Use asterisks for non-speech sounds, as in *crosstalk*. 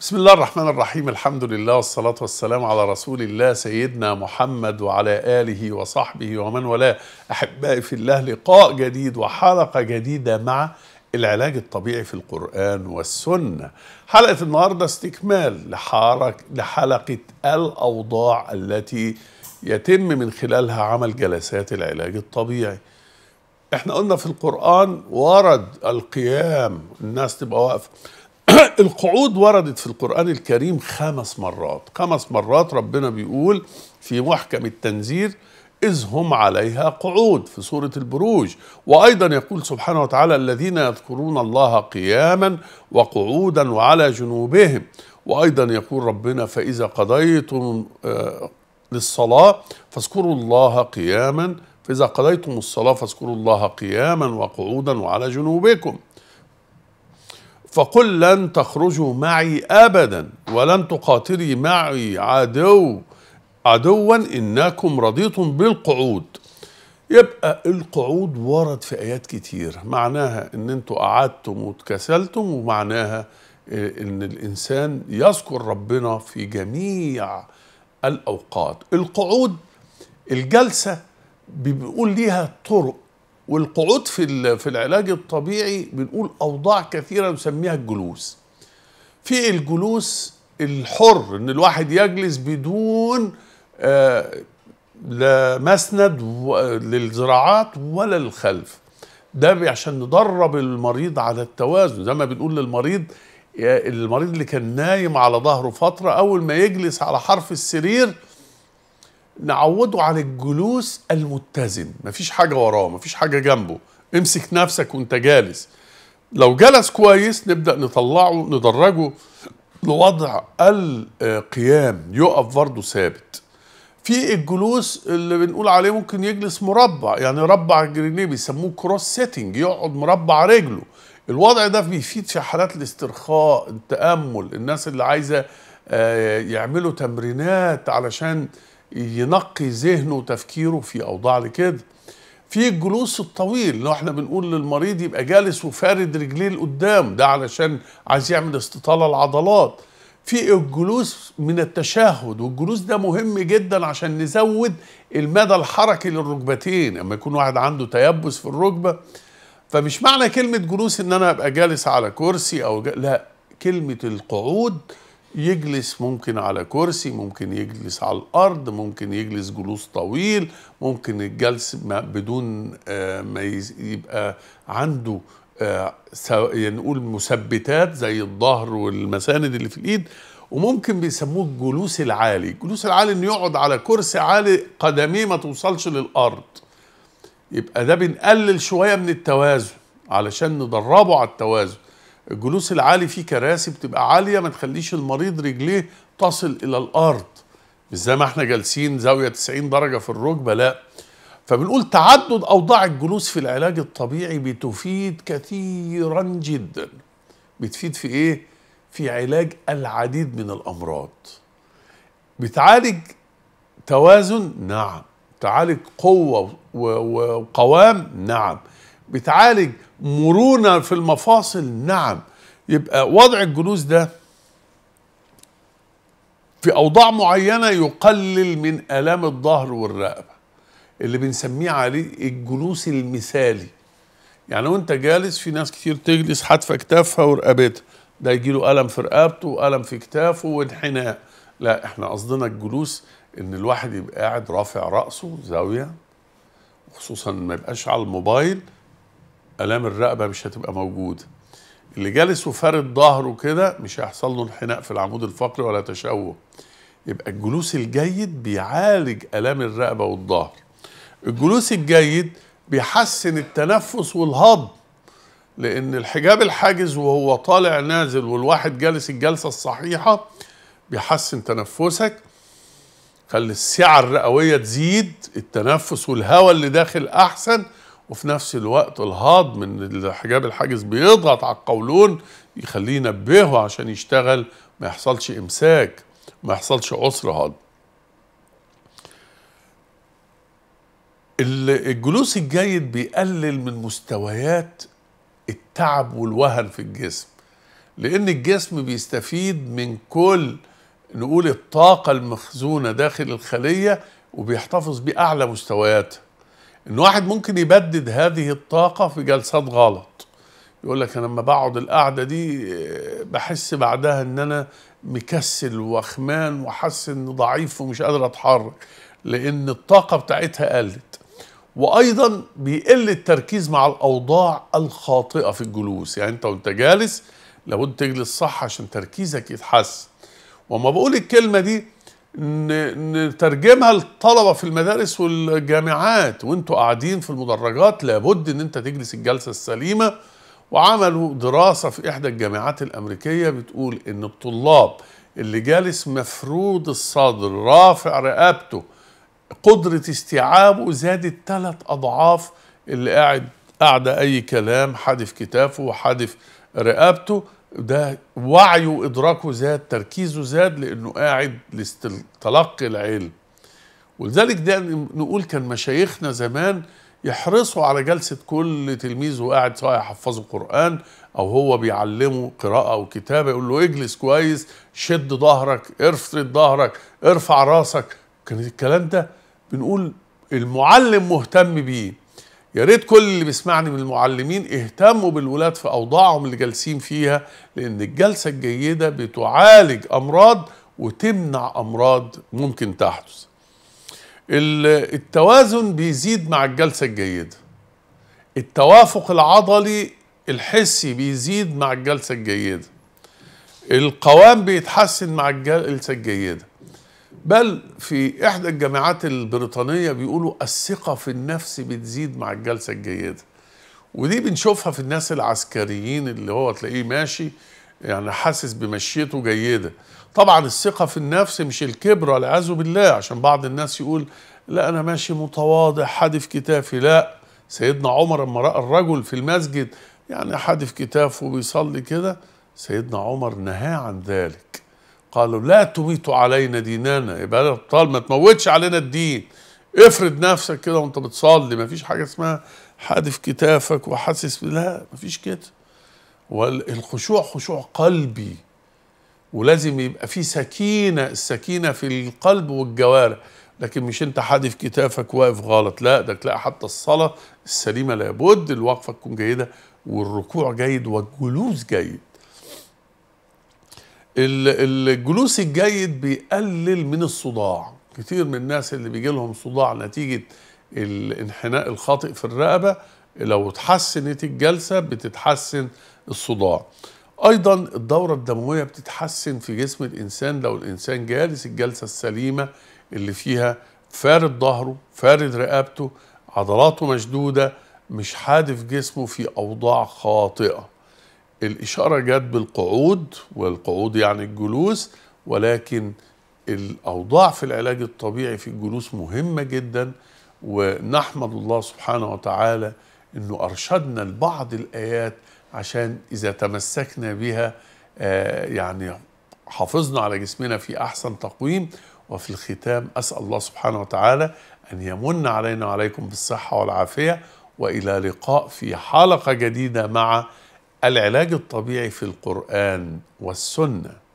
بسم الله الرحمن الرحيم الحمد لله والصلاة والسلام على رسول الله سيدنا محمد وعلى آله وصحبه ومن والاه أحبائي في الله لقاء جديد وحلقة جديدة مع العلاج الطبيعي في القرآن والسنة حلقة النهاردة استكمال لحرك لحلقة الأوضاع التي يتم من خلالها عمل جلسات العلاج الطبيعي احنا قلنا في القرآن ورد القيام الناس تبقى واقفة *coughs* القعود وردت في القرآن الكريم خمس مرات خمس مرات ربنا بيقول في محكم التنذير إذ هم عليها قعود في سورة البروج وأيضا يقول سبحانه وتعالى الذين يذكرون الله قياما وقعودا وعلى جنوبهم وأيضا يقول ربنا فإذا قضيتم آه، للصلاة فاذكروا الله قياما فإذا قضيتم الصلاة فاذكروا الله قياما وقعودا وعلى جنوبكم فقل لن تخرجوا معي أبدا ولن تقاتلي معي عدو عدوا إنكم رضيتم بالقعود يبقى القعود ورد في آيات كتير معناها إن أنتوا قعدتم واتكسلتم ومعناها آه، إن الإنسان يذكر ربنا في جميع الأوقات القعود الجلسة بيقول ليها طرق والقعود في في العلاج الطبيعي بنقول اوضاع كثيره نسميها الجلوس في الجلوس الحر ان الواحد يجلس بدون آه، لا مسند للذراعات ولا الخلف ده عشان ندرب المريض على التوازن زي ما بنقول للمريض آه، المريض اللي كان نايم على ظهره فتره اول ما يجلس على حرف السرير نعوضه عن الجلوس المتزن مفيش حاجة وراه مفيش حاجة جنبه امسك نفسك وانت جالس لو جلس كويس نبدأ نطلعه ندرجه لوضع القيام يقف برضه ثابت في الجلوس اللي بنقول عليه ممكن يجلس مربع يعني ربع الجرينيه بيسموه كروس سيتنج يقعد مربع رجله الوضع ده بيفيد في حالات الاسترخاء التامل الناس اللي عايزه آه، يعملوا تمرينات علشان ينقي ذهنه وتفكيره في اوضاع لكده في الجلوس الطويل لو احنا بنقول للمريض يبقى جالس وفارد رجليه لقدام ده علشان عايز يعمل استطاله العضلات في الجلوس من التشهد والجلوس ده مهم جدا عشان نزود المدى الحركي للركبتين اما يكون واحد عنده تيبس في الركبه فمش معنى كلمه جلوس ان انا ابقى جالس على كرسي او لا كلمه القعود يجلس ممكن على كرسي ممكن يجلس على الأرض ممكن يجلس جلوس طويل ممكن الجلس بدون آه، ما يبقى عنده آه، يعني نقول مثبتات زي الظهر والمساند اللي في الإيد وممكن بيسموه الجلوس العالي الجلوس العالي انه يقعد على كرسي عالي قدميه ما توصلش للارض يبقى ده بنقلل شويه من التوازن علشان ندربه على التوازن الجلوس العالي فيه كراسي بتبقى عاليه ما تخليش المريض رجليه تصل الى الارض مش زي ما احنا جالسين زاويه 90 درجه في الركبه لا فبنقول تعدد اوضاع الجلوس في العلاج الطبيعي بتفيد كثيرا جدا بتفيد في ايه في علاج العديد من الامراض بتعالج توازن نعم بتعالج قوه وقوام نعم بتعالج مرونة في المفاصل نعم يبقى وضع الجلوس ده في أوضاع معينة يقلل من آلام الظهر والرقبة اللي بنسميه عليه الجلوس المثالي يعني وانت جالس في ناس كتير تجلس حاتفه اكتافها ورقبتها ده يجي له ألم في رقبته وألم في كتافه وانحناء لا احنا قصدنا الجلوس ان الواحد يبقى قاعد رافع رأسه زاوية وخصوصا ما يبقاش على الموبايل الام الرقبه مش هتبقى موجوده اللي جالس وفارد ظهره كده مش هيحصل له انحناء في العمود الفقري ولا تشوه يبقى الجلوس الجيد بيعالج الام الرقبه والظهر الجلوس الجيد بيحسن التنفس والهضم لان الحجاب الحاجز وهو طالع نازل والواحد جالس الجلسه الصحيحه بيحسن تنفسك خلي السعه الرئويه تزيد التنفس والهواء اللي داخل احسن وفي نفس الوقت الهاض من الحجاب الحاجز بيضغط على القولون يخليه ينبهه عشان يشتغل ما يحصلش امساك ما يحصلش عسر هضم الجلوس الجيد بيقلل من مستويات التعب والوهن في الجسم لان الجسم بيستفيد من كل نقول الطاقة المخزونة داخل الخلية وبيحتفظ بأعلى مستوياتها ان واحد ممكن يبدد هذه الطاقه في جلسات غلط يقول لك انا لما بقعد القعده دي آه، بحس بعدها ان انا مكسل وخمان وحاسس اني ضعيف ومش قادر اتحرك لان الطاقه بتاعتها قلت وايضا بيقل التركيز مع الاوضاع الخاطئه في الجلوس يعني انت وانت جالس لابد تجلس صح عشان تركيزك يتحسن وما بقول الكلمه دي نترجمها للطلبه في المدارس والجامعات وانتوا قاعدين في المدرجات لابد ان انت تجلس الجلسه السليمه وعملوا دراسه في احدى الجامعات الامريكيه بتقول ان الطلاب اللي جالس مفرود الصدر رافع رقبته قدره استيعابه زادت ثلاث اضعاف اللي قاعد قاعده اي كلام حادف كتافه وحادف رقبته ده وعيه وادراكه زاد تركيزه زاد لانه قاعد لتلقي العلم ولذلك ده نقول كان مشايخنا زمان يحرصوا على جلسة كل تلميذ وقاعد سواء يحفظه قرآن أو هو بيعلمه قراءة أو كتابة يقول له اجلس كويس شد ظهرك افرد ظهرك ارفع راسك كان الكلام ده بنقول المعلم مهتم بيه يا ريت كل اللي بيسمعني من المعلمين اهتموا بالولاد في اوضاعهم اللي جالسين فيها لان الجلسه الجيده بتعالج امراض وتمنع امراض ممكن تحدث التوازن بيزيد مع الجلسه الجيده التوافق العضلي الحسي بيزيد مع الجلسه الجيده القوام بيتحسن مع الجلسه الجيده بل في إحدى الجامعات البريطانية بيقولوا الثقة في النفس بتزيد مع الجلسة الجيدة ودي بنشوفها في الناس العسكريين اللي هو تلاقيه ماشي يعني حاسس بمشيته جيدة طبعا الثقة في النفس مش الكبر والعياذ بالله عشان بعض الناس يقول لا أنا ماشي متواضع حادف كتافي لا سيدنا عمر لما رأى الرجل في المسجد يعني حادف كتافه بيصلي كده سيدنا عمر نهاه عن ذلك قالوا لا تميت علينا ديننا يبقى طالما ما تموتش علينا الدين افرض نفسك كده وانت بتصلي ما فيش حاجه اسمها حادف كتافك وحاسس لا ما فيش كده والخشوع خشوع قلبي ولازم يبقى في سكينه السكينه في القلب والجوارح لكن مش انت حادف كتافك واقف غلط لا ده تلاقي حتى الصلاه السليمه لابد الوقفه تكون جيده والركوع جيد والجلوس جيد الجلوس الجيد بيقلل من الصداع كتير من الناس اللي بيجي لهم صداع نتيجة الانحناء الخاطئ في الرقبة لو اتحسنت الجلسة بتتحسن الصداع ايضا الدورة الدموية بتتحسن في جسم الانسان لو الانسان جالس الجلسة السليمة اللي فيها فارد ظهره فارد رقبته عضلاته مشدودة مش حادف جسمه في اوضاع خاطئة الإشارة جت بالقعود والقعود يعني الجلوس ولكن الأوضاع في العلاج الطبيعي في الجلوس مهمة جدا ونحمد الله سبحانه وتعالى أنه أرشدنا لبعض الآيات عشان إذا تمسكنا بها آه، يعني حافظنا على جسمنا في أحسن تقويم وفي الختام أسأل الله سبحانه وتعالى أن يمن علينا وعليكم بالصحة والعافية وإلى لقاء في حلقة جديدة مع العلاج الطبيعي في القرآن والسنة